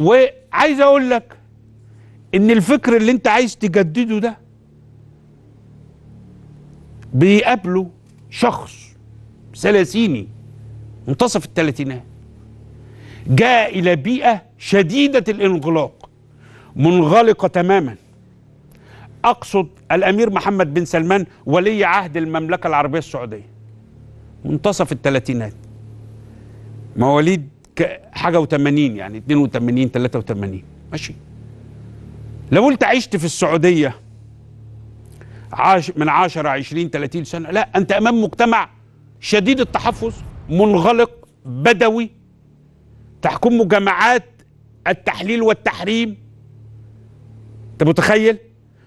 وعايز اقول لك ان الفكر اللي انت عايز تجدده ده بيقابله شخص ثلاثيني منتصف الثلاثينات جاء الى بيئه شديده الانغلاق منغلقه تماما اقصد الامير محمد بن سلمان ولي عهد المملكه العربيه السعوديه منتصف الثلاثينات مواليد حاجه و80 يعني 82 83 ماشي لو انت عشت في السعوديه عاش من 10 20 30 سنه لا انت امام مجتمع شديد التحفظ منغلق بدوي تحكمه جماعات التحليل والتحريم انت متخيل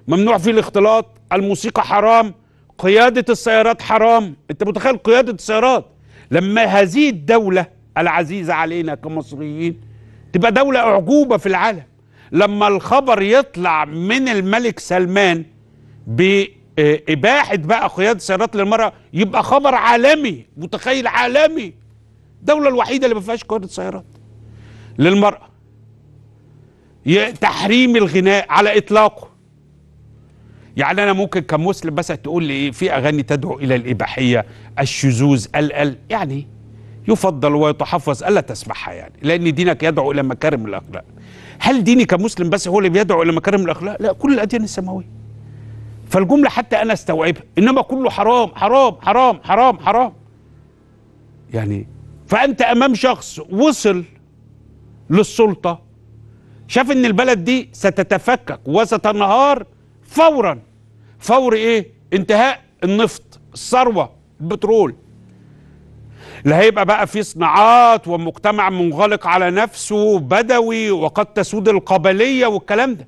ممنوع فيه الاختلاط الموسيقى حرام قياده السيارات حرام انت متخيل قياده السيارات لما هذه الدوله العزيزة علينا كمصريين تبقى دولة أعجوبة في العالم لما الخبر يطلع من الملك سلمان بإباحة بقى قيادة سيارات للمرأة يبقى خبر عالمي متخيل عالمي الدولة الوحيدة اللي ما فيهاش قيادة سيارات للمرأة تحريم الغناء على إطلاقه يعني أنا ممكن كمسلم بس تقول لي إيه، في أغاني تدعو إلى الإباحية الشذوذ ال يعني يفضل ويتحفظ ألا تسمعها يعني لأن دينك يدعو إلى مكارم الأخلاق هل ديني كمسلم بس هو اللي بيدعو إلى مكارم الأخلاق لا كل الأديان السماوية فالجملة حتى أنا استوعبها إنما كله حرام حرام حرام حرام حرام يعني فأنت أمام شخص وصل للسلطة شاف إن البلد دي ستتفكك وستنهار فورا فور إيه انتهاء النفط الثروة البترول لا هيبقى بقى في صناعات ومجتمع منغلق على نفسه بدوي وقد تسود القبلية والكلام ده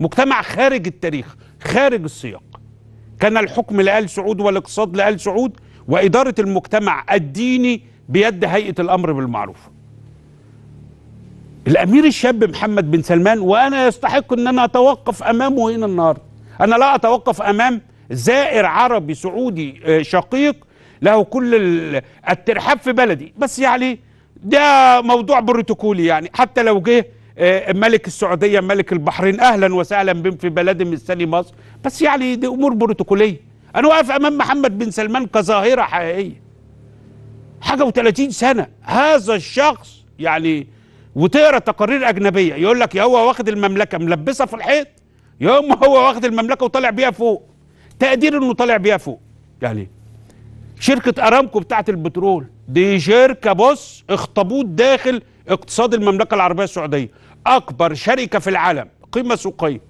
مجتمع خارج التاريخ خارج السياق كان الحكم لآل سعود والاقتصاد لآل سعود وإدارة المجتمع الديني بيد هيئة الأمر بالمعروف الأمير الشاب محمد بن سلمان وأنا يستحق أن أنا أتوقف أمامه هنا النهاردة أنا لا أتوقف أمام زائر عربي سعودي آه، شقيق له كل الترحاب في بلدي بس يعني ده موضوع بروتوكولي يعني حتى لو جه آه، ملك السعودية ملك البحرين أهلا وسهلا بهم في من الثاني مصر بس يعني دي أمور بروتوكولية أنا واقف أمام محمد بن سلمان كظاهرة حقيقية حاجة و30 سنة هذا الشخص يعني وتقرا تقارير أجنبية يقول لك يا هو واخد المملكة ملبسها في الحيط يا هو واخد المملكة وطالع بيها فوق تقدير إنه طالع بيها فوق يعني شركة أرامكو بتاعة البترول دي شركة بص اخطبوط داخل اقتصاد المملكة العربية السعودية أكبر شركة في العالم قيمة سوقية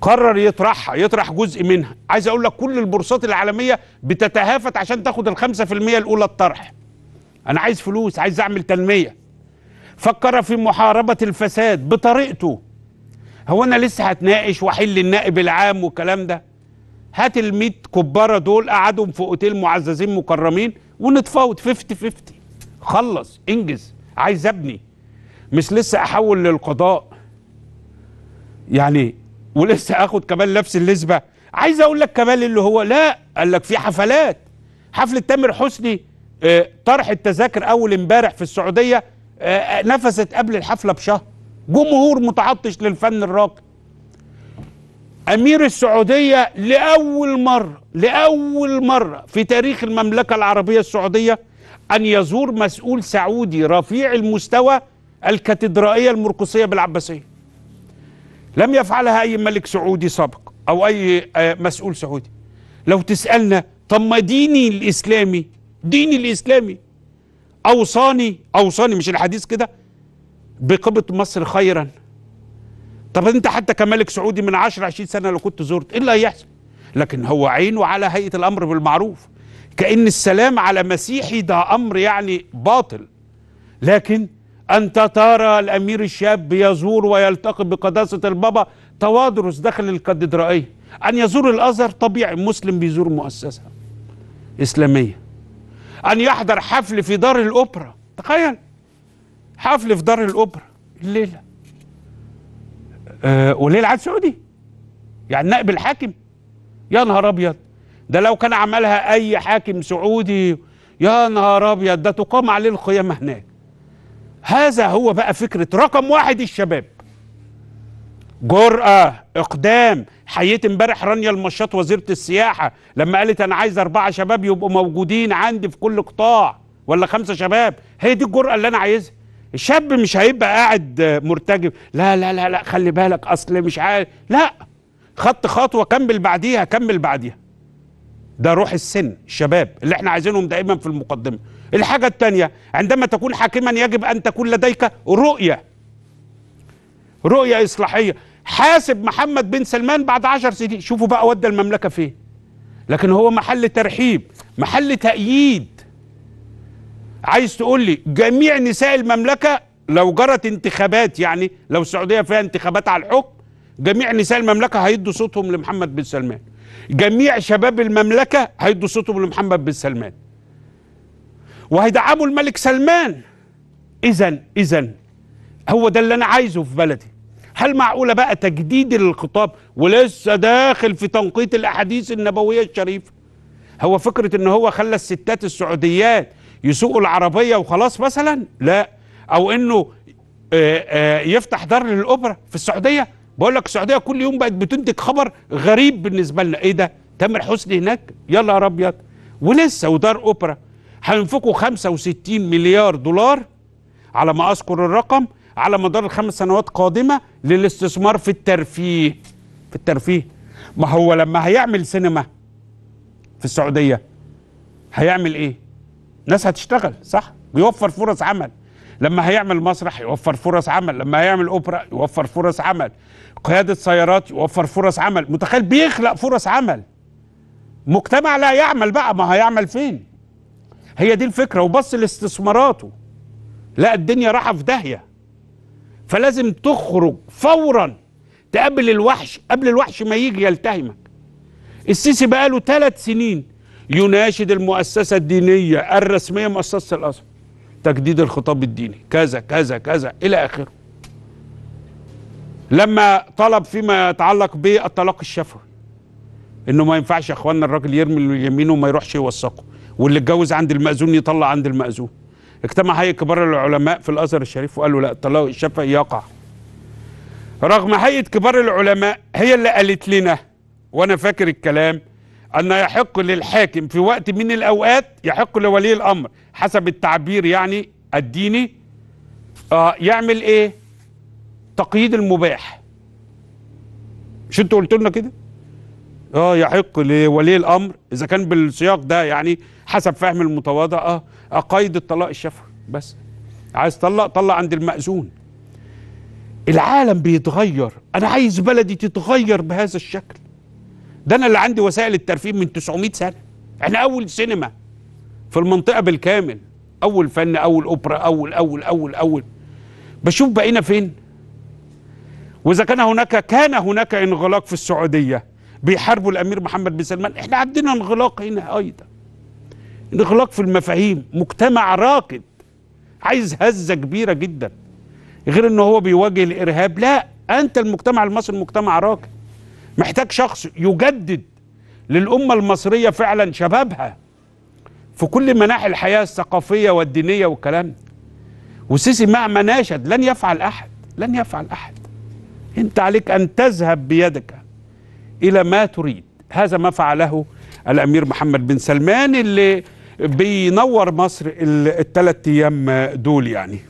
قرر يطرحها يطرح جزء منها عايز أقول لك كل البورصات العالمية بتتهافت عشان تاخد الخمسة في المية الأولى الطرح أنا عايز فلوس عايز أعمل تنمية فكر في محاربة الفساد بطريقته هو أنا لسه هتناقش وأحل النائب العام والكلام ده هات ال كباره دول قعدهم في اوتيل معززين مكرمين ونتفاوض 50 50 خلص انجز عايز ابني مش لسه احول للقضاء يعني ولسه اخد كمان لبس اللزبه عايز اقول لك كمان اللي هو لا قال لك في حفلات حفله تامر حسني آه، طرح التذاكر اول امبارح في السعوديه آه، آه، نفست قبل الحفله بشهر جمهور متعطش للفن الراقي أمير السعودية لأول مرة لأول مرة في تاريخ المملكة العربية السعودية أن يزور مسؤول سعودي رفيع المستوى الكاتدرائية المرقصية بالعباسية لم يفعلها أي ملك سعودي سابق أو أي آه، مسؤول سعودي لو تسألنا طب ما ديني الإسلامي ديني الإسلامي أوصاني أوصاني مش الحديث كده بقبط مصر خيرا طب انت حتى كملك سعودي من 10 20 سنه لو كنت زرت ايه اللي هيحصل لكن هو عينه على هيئه الامر بالمعروف كان السلام على مسيحي ده امر يعني باطل لكن انت ترى الامير الشاب يزور ويلتقي بقداسه البابا توادرس داخل الكاتدرائيه ان يزور الازهر طبيعي مسلم بيزور مؤسسه اسلاميه ان يحضر حفل في دار الاوبرا تخيل حفل في دار الاوبرا الليله أه وليه العاد سعودي يعني نائب الحاكم يا نهار ابيض ده لو كان عملها اي حاكم سعودي يا نهار ابيض ده تقام عليه القيامه هناك هذا هو بقى فكره رقم واحد الشباب جرأة إقدام حييت امبارح رانيا المشاط وزيرة السياحة لما قالت أنا عايز أربعة شباب يبقوا موجودين عندي في كل قطاع ولا خمسة شباب هي دي الجرأة اللي أنا عايزها الشاب مش هيبقى قاعد مرتجف لا لا لا لا خلي بالك اصل مش عارف لا خط خطوه كمل بعديها كمل بعديها ده روح السن الشباب اللي احنا عايزينهم دائما في المقدمه الحاجه الثانيه عندما تكون حاكما يجب ان تكون لديك رؤيه رؤيه اصلاحيه حاسب محمد بن سلمان بعد عشر سنين شوفوا بقى ودى المملكه فين لكن هو محل ترحيب محل تأييد عايز تقول لي جميع نساء المملكه لو جرت انتخابات يعني لو السعوديه فيها انتخابات على الحكم جميع نساء المملكه هيدوا صوتهم لمحمد بن سلمان جميع شباب المملكه هيدوا صوتهم لمحمد بن سلمان وهيدعموا الملك سلمان اذا اذا هو ده اللي انا عايزه في بلدي هل معقوله بقى تجديد للخطاب ولسه داخل في تنقيط الاحاديث النبويه الشريفه هو فكره ان هو خلى الستات السعوديات يسوق العربية وخلاص مثلا لا أو أنه آه، آه، يفتح دار للأوبرا في السعودية بقول لك السعودية كل يوم بقت بتنتج خبر غريب بالنسبة لنا إيه ده تامر حسني هناك يلا يا أبيض ولسه ودار أوبرا هينفقوا 65 مليار دولار على ما أذكر الرقم على مدار الخمس سنوات قادمة للاستثمار في الترفيه في الترفيه ما هو لما هيعمل سينما في السعودية هيعمل ايه ناس هتشتغل صح بيوفر فرص عمل لما هيعمل مسرح يوفر فرص عمل لما هيعمل اوبرا يوفر فرص عمل قياده سيارات يوفر فرص عمل متخيل بيخلق فرص عمل مجتمع لا يعمل بقى ما هيعمل فين هي دي الفكره وبص لاستثماراته لا الدنيا راحه في داهيه فلازم تخرج فورا تقابل الوحش قبل الوحش ما يجي يلتهمك السيسي بقاله ثلاث سنين يناشد المؤسسة الدينية الرسمية مؤسسة الأزهر تجديد الخطاب الديني كذا كذا كذا إلى آخره لما طلب فيما يتعلق بالطلاق الشفوي انه ما ينفعش يا اخوانا الراجل يرمي اليمين وما يروحش يوثقه واللي اتجوز عند المأذون يطلع عند المأذون اجتمع هيئة كبار العلماء في الأزهر الشريف وقالوا لا الطلاق الشفوي يقع رغم هيئة كبار العلماء هي اللي قالت لنا وانا فاكر الكلام أن يحق للحاكم في وقت من الأوقات يحق لولي الأمر حسب التعبير يعني الديني آه يعمل إيه؟ تقييد المباح مش أنتوا قلتوا لنا كده؟ اه يحق لولي الامر اذا كان بالسياق ده يعني حسب فهم المتواضع اه اقيد الطلاق الشفوي بس عايز طلق طلق عند المأذون العالم بيتغير انا عايز بلدي تتغير بهذا الشكل ده انا اللي عندي وسائل الترفيه من 900 سنه احنا اول سينما في المنطقه بالكامل اول فن اول اوبرا اول اول اول اول بشوف بقينا فين واذا كان هناك كان هناك انغلاق في السعوديه بيحاربوا الامير محمد بن سلمان احنا عندنا انغلاق هنا ايضا انغلاق في المفاهيم مجتمع راكد عايز هزه كبيره جدا غير ان هو بيواجه الارهاب لا انت المجتمع المصري مجتمع راكد محتاج شخص يجدد للأمة المصرية فعلا شبابها في كل مناحي الحياة الثقافية والدينية والكلام والسيسي مهما ناشد لن يفعل أحد لن يفعل أحد أنت عليك أن تذهب بيدك إلى ما تريد هذا ما فعله الأمير محمد بن سلمان اللي بينور مصر الثلاث أيام دول يعني